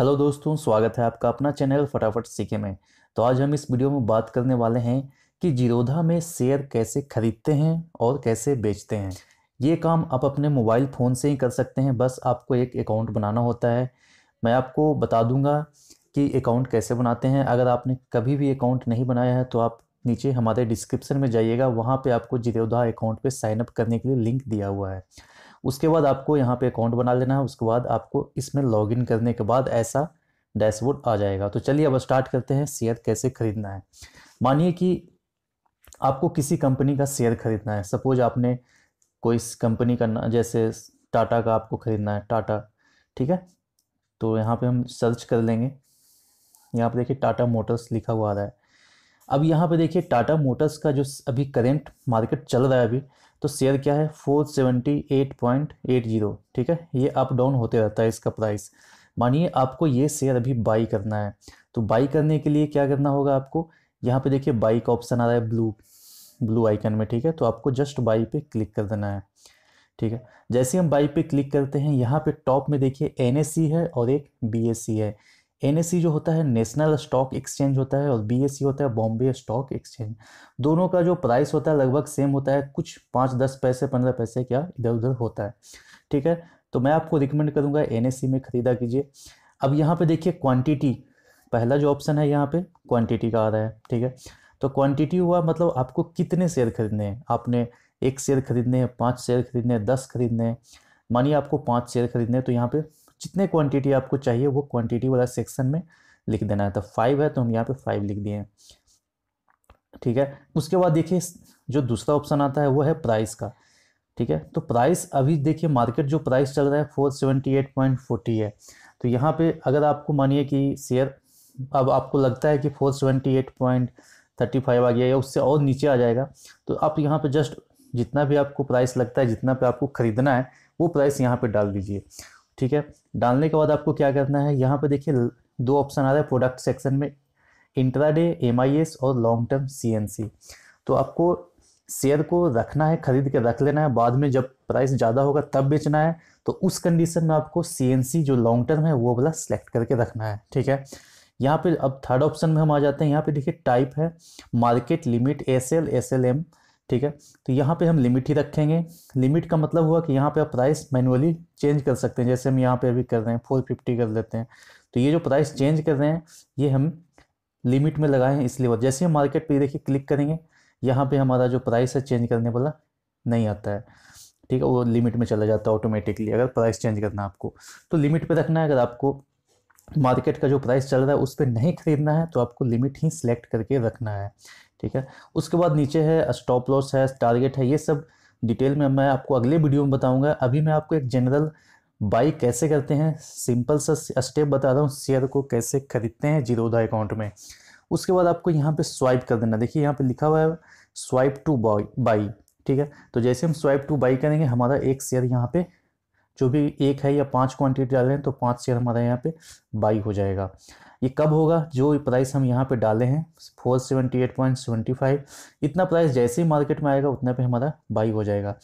hello दोस्तों स्वागत है आपका अपना चैनल फटाफट सीखे में तो आज हम इस वीडियो में बात करने वाले हैं कि जीरोधा में शेयर कैसे खरीदते हैं और कैसे बेचते हैं ये काम आप अपने मोबाइल फ़ोन से ही कर सकते हैं बस आपको एक अकाउंट बनाना होता है मैं आपको बता दूंगा कि अकाउंट कैसे बनाते हैं अगर आपने कभी भी अकाउंट नहीं बनाया है तो आप नीचे हमारे डिस्क्रिप्शन में जाइएगा वहाँ पर आपको जीरोधा अकाउंट पर साइनअप करने के लिए लिंक दिया हुआ है उसके बाद आपको यहाँ पे अकाउंट बना लेना है उसके बाद आपको इसमें लॉगिन करने के बाद ऐसा डैशबोर्ड आ जाएगा तो चलिए अब स्टार्ट करते हैं शेयर कैसे खरीदना है मानिए कि आपको किसी कंपनी का शेयर खरीदना है सपोज आपने कोई कंपनी का ना जैसे टाटा का आपको खरीदना है टाटा ठीक है तो यहाँ पे हम सर्च कर लेंगे यहाँ पे देखिए टाटा मोटर्स लिखा हुआ आ रहा है अब यहाँ पे देखिए टाटा मोटर्स का जो अभी करेंट मार्केट चल रहा है अभी तो शेयर क्या है four seventy eight point eight zero ठीक है ये अप डाउन होते रहता है इसका प्राइस मानिए आपको ये शेयर अभी बाई करना है तो बाई करने के लिए क्या करना होगा आपको यहाँ पे देखिए बाई का ऑप्शन आ रहा है ब्लू ब्लू आइकन में ठीक है तो आपको जस्ट बाई पे क्लिक कर देना है ठीक है जैसे हम बाई पे क्लिक करते हैं यहाँ पे टॉप में देखिए एन है और एक बी है एन जो होता है नेशनल स्टॉक एक्सचेंज होता है और बी होता है बॉम्बे स्टॉक एक्सचेंज दोनों का जो प्राइस होता है लगभग सेम होता है कुछ पाँच दस पैसे पंद्रह पैसे क्या इधर उधर होता है ठीक है तो मैं आपको रिकमेंड करूँगा एन में ख़रीदा कीजिए अब यहाँ पे देखिए क्वान्टिटी पहला जो ऑप्शन है यहाँ पे क्वांटिटी का आ रहा है ठीक है तो क्वांटिटी हुआ मतलब आपको कितने शेयर खरीदने हैं आपने एक शेयर खरीदने हैं पाँच शेयर खरीदने हैं दस खरीदने हैं मानिए आपको पाँच शेयर खरीदने हैं तो यहाँ पे जितने क्वांटिटी आपको चाहिए वो क्वांटिटी वाला सेक्शन में लिख देना है तो फाइव है तो हम यहाँ पे फाइव लिख दिए हैं ठीक है उसके बाद देखिए जो दूसरा ऑप्शन आता है वो है प्राइस का ठीक है तो प्राइस अभी देखिए मार्केट जो प्राइस चल रहा है फोर एट पॉइंट फोर्टी है तो यहाँ पर अगर आपको मानिए कि शेयर अब आपको लगता है कि four seventy eight point thirty five आ गया या उससे और नीचे आ जाएगा तो आप यहाँ पे जस्ट जितना भी आपको प्राइस लगता है जितना पे आपको ख़रीदना है वो प्राइस यहाँ पे डाल दीजिए ठीक है डालने के बाद आपको क्या करना है यहाँ पे देखिए दो ऑप्शन आ रहा है प्रोडक्ट सेक्शन में इंट्राडे एम और लॉन्ग टर्म सी तो आपको शेयर को रखना है खरीद के रख लेना है बाद में जब प्राइस ज़्यादा होगा तब बेचना है तो उस कंडीशन में आपको सी जो लॉन्ग टर्म है वो वाला सेलेक्ट करके रखना है ठीक है यहाँ पे अब थर्ड ऑप्शन में हम आ जाते हैं यहाँ पे देखिए टाइप है market limit S L S L M ठीक है तो यहाँ पे हम लिमिट ही रखेंगे लिमिट का मतलब हुआ कि यहाँ पे आप प्राइस मैनुअली चेंज कर सकते हैं जैसे हम यहाँ पे अभी कर रहे हैं फोर फिफ्टी कर लेते हैं तो ये जो प्राइस चेंज कर रहे हैं ये हम लिमिट में लगाए हैं इसलिए और जैसे हम मार्केट पे देखिए क्लिक करेंगे यहाँ पे हमारा जो प्राइस है चेंज करने वाला नहीं आता है ठीक है वो लिमिट में चला जाता है ऑटोमेटिकली अगर प्राइस चेंज करना है आपको तो लिमिट पर रखना है अगर आपको मार्केट का जो प्राइस चल रहा है उस पर नहीं खरीदना है तो आपको लिमिट ही सिलेक्ट करके रखना है ठीक है उसके बाद नीचे है स्टॉप लॉस है टारगेट है ये सब डिटेल में मैं आपको अगले वीडियो में बताऊंगा अभी मैं आपको एक जनरल बाई कैसे करते हैं सिंपल सा स्टेप बता रहा हूँ शेयर को कैसे खरीदते हैं जीरोधा अकाउंट में उसके बाद आपको यहाँ पे स्वाइप कर देना देखिए यहाँ पे लिखा हुआ है स्वाइप टू बाई बाई ठीक है तो जैसे हम स्वाइप टू बाई करेंगे हमारा एक शेयर यहाँ पे जो भी एक है या पाँच क्वान्टिटी डाल रहे हैं तो पाँच शेयर हमारा यहाँ पे बाई हो जाएगा ये कब होगा जो प्राइस हम यहाँ पे डाले हैं four seventy eight point seventy five इतना प्राइस जैसे ही मार्केट में आएगा उतना पे हमारा बाई हो जाएगा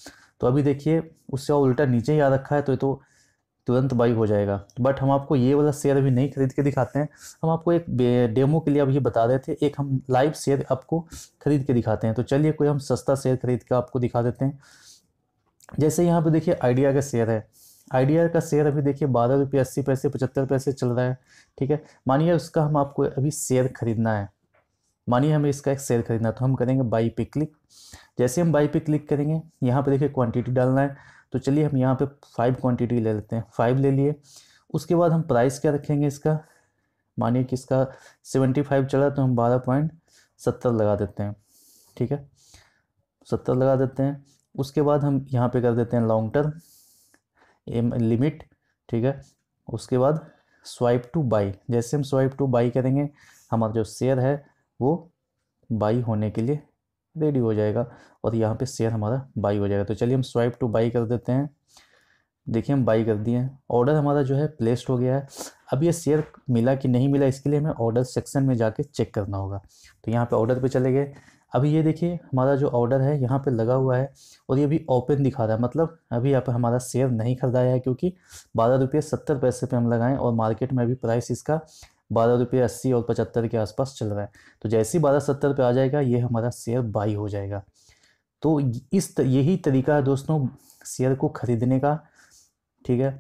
तो अभी देखिए उससे और उल्टा नीचे ही आ रखा है तो ये तो तुरंत बाई हो जाएगा बट हम आपको ये वाला शेयर अभी नहीं खरीद के दिखाते हैं हम आपको एक डेमो के लिए अभी बता रहे थे एक हम लाइव शेयर आपको खरीद के दिखाते हैं तो चलिए कोई हम सस्ता शेयर खरीद के आपको दिखा देते हैं जैसे यहाँ पे देखिए आइडिया का शेयर है आई का शेयर अभी देखिए बारह रुपये अस्सी पैसे पचहत्तर पैसे चल रहा है ठीक है मानिए उसका हम आपको अभी शेयर खरीदना है मानिए हमें इसका एक शेयर खरीदना तो हम करेंगे बाई पे क्लिक जैसे हम बाई पे क्लिक करेंगे यहाँ पर देखिए क्वांटिटी डालना है तो चलिए हम यहाँ पे फाइव क्वांटिटी ले लेते हैं फाइव ले लिए उसके बाद हम प्राइस क्या रखेंगे इसका मानिए कि इसका सेवेंटी फाइव चला तो हम बारह पॉइंट सत्तर लगा देते हैं ठीक है सत्तर लगा देते हैं उसके बाद हम यहाँ पे कर देते हैं लॉन्ग टर्म एम लिमिट ठीक है उसके बाद स्वाइप टू बाई जैसे हम स्वाइप टू बाई करेंगे हमारा जो शेयर है वो बाई होने के लिए रेडी हो जाएगा और यहाँ पे शेयर हमारा बाई हो जाएगा तो चलिए हम स्वाइप टू बाई कर देते हैं देखिए हम बाई कर दिए हैं ऑर्डर हमारा जो है प्लेस्ड हो गया है अब ये शेयर मिला कि नहीं मिला इसके लिए हमें ऑर्डर सेक्शन में जाके चेक करना होगा तो यहाँ पे ऑर्डर पे चले गए अभी ये देखिए हमारा जो ऑर्डर है यहाँ पे लगा हुआ है और ये अभी ओपन दिखा रहा है मतलब अभी यहाँ पर हमारा शेयर नहीं खरीदाया है क्योंकि बारह रुपये सत्तर पैसे पे हम लगाएं और मार्केट में अभी प्राइस इसका बारह रुपये अस्सी और पचहत्तर के आसपास चल रहा है तो जैसे ही बारह सत्तर पर आ जाएगा ये हमारा शेयर बाई हो जाएगा तो इस यही तरीका है दोस्तों शेयर को ख़रीदने का ठीक है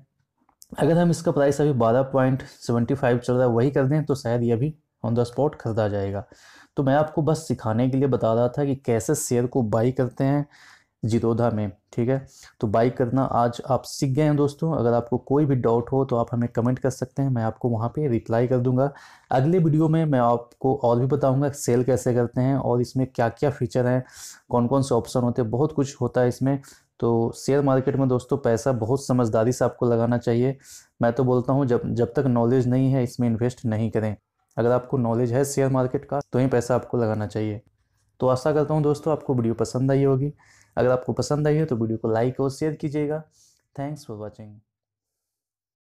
अगर हम इसका प्राइस अभी बारह पॉइंट सेवेंटी फाइव चल रहा है वही कर दें तो शायद ये अभी ऑन द स्पॉट खरीदा जाएगा तो मैं आपको बस सिखाने के लिए बता रहा था कि कैसे शेयर को बाई करते हैं जिरोधा में ठीक है तो बाई करना आज आप सीख गए हैं दोस्तों अगर आपको कोई भी डाउट हो तो आप हमें कमेंट कर सकते हैं मैं आपको वहाँ पे रिप्लाई कर दूंगा अगले वीडियो में मैं आपको और भी बताऊंगा सेल कैसे करते हैं और इसमें क्या क्या फीचर हैं कौन कौन से ऑप्शन होते हैं बहुत कुछ होता है इसमें तो शेयर मार्केट में दोस्तों पैसा बहुत समझदारी से आपको लगाना चाहिए मैं तो बोलता हूँ जब जब तक नॉलेज नहीं है इसमें इन्वेस्ट नहीं करें अगर आपको नॉलेज है शेयर मार्केट का तो ही पैसा आपको लगाना चाहिए तो आशा करता हूँ दोस्तों आपको वीडियो पसंद आई होगी अगर आपको पसंद आई है तो वीडियो को लाइक और शेयर कीजिएगा थैंक्स फॉर वॉचिंग